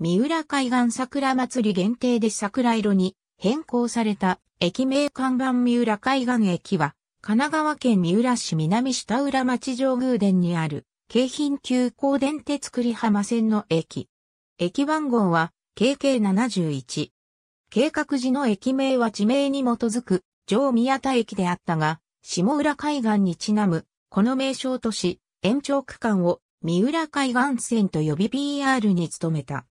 三浦海岸桜祭り限定で桜色に変更された駅名看板三浦海岸駅は、神奈川県三浦市南下浦町上宮殿にある、京浜急行電鉄栗浜線の駅。駅番号は、KK71。計画時の駅名は地名に基づく、上宮田駅であったが、下浦海岸にちなむ、この名称とし、延長区間を三浦海岸線と呼び PR に努めた。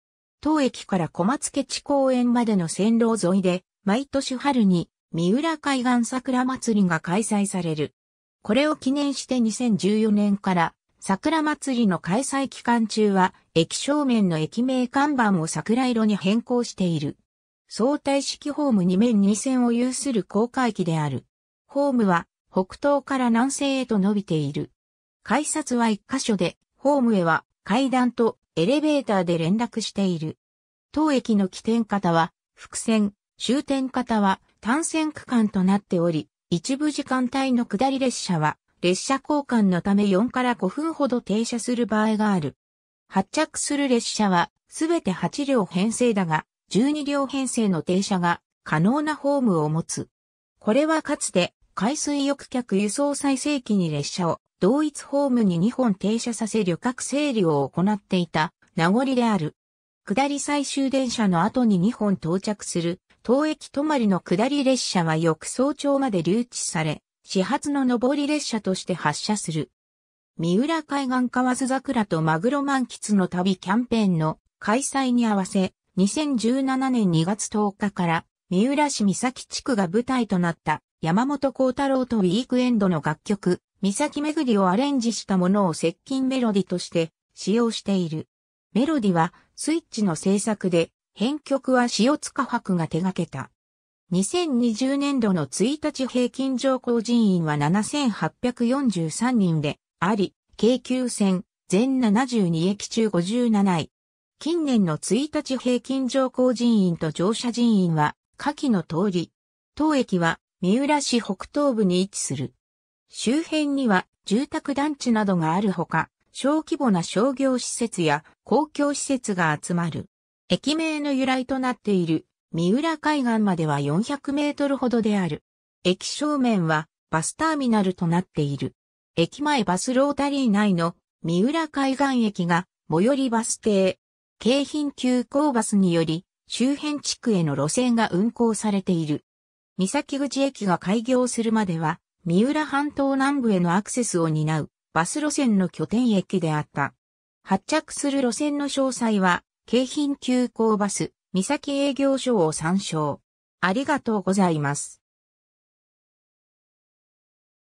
当駅から小松家地公園までの線路沿いで、毎年春に、三浦海岸桜祭りが開催される。これを記念して2014年から、桜祭りの開催期間中は、駅正面の駅名看板を桜色に変更している。相対式ホーム2面2線を有する高架駅である。ホームは、北東から南西へと伸びている。改札は1箇所で、ホームへは階段とエレベーターで連絡している。当駅の起点方は、伏線、終点方は単線区間となっており、一部時間帯の下り列車は、列車交換のため4から5分ほど停車する場合がある。発着する列車は、すべて8両編成だが、12両編成の停車が可能なホームを持つ。これはかつて、海水浴客輸送再生機に列車を同一ホームに2本停車させ旅客整理を行っていた名残である。下り最終電車の後に2本到着する、当駅止まりの下り列車は翌早朝まで留置され、始発の上り列車として発車する。三浦海岸河津桜とマグロ満喫の旅キャンペーンの開催に合わせ、2017年2月10日から三浦市三崎地区が舞台となった山本幸太郎とウィークエンドの楽曲、三崎めぐりをアレンジしたものを接近メロディとして使用している。メロディはスイッチの制作で、編曲は塩塚博が手掛けた。2020年度の1日平均上降人員は7843人で、あり、京急線、全72駅中57位。近年の1日平均乗降人員と乗車人員は、下記の通り。当駅は三浦市北東部に位置する。周辺には住宅団地などがあるほか、小規模な商業施設や公共施設が集まる。駅名の由来となっている三浦海岸までは400メートルほどである。駅正面はバスターミナルとなっている。駅前バスロータリー内の三浦海岸駅が最寄りバス停、京浜急行バスにより周辺地区への路線が運行されている。三崎口駅が開業するまでは、三浦半島南部へのアクセスを担うバス路線の拠点駅であった。発着する路線の詳細は、京浜急行バス、三崎営業所を参照。ありがとうございます。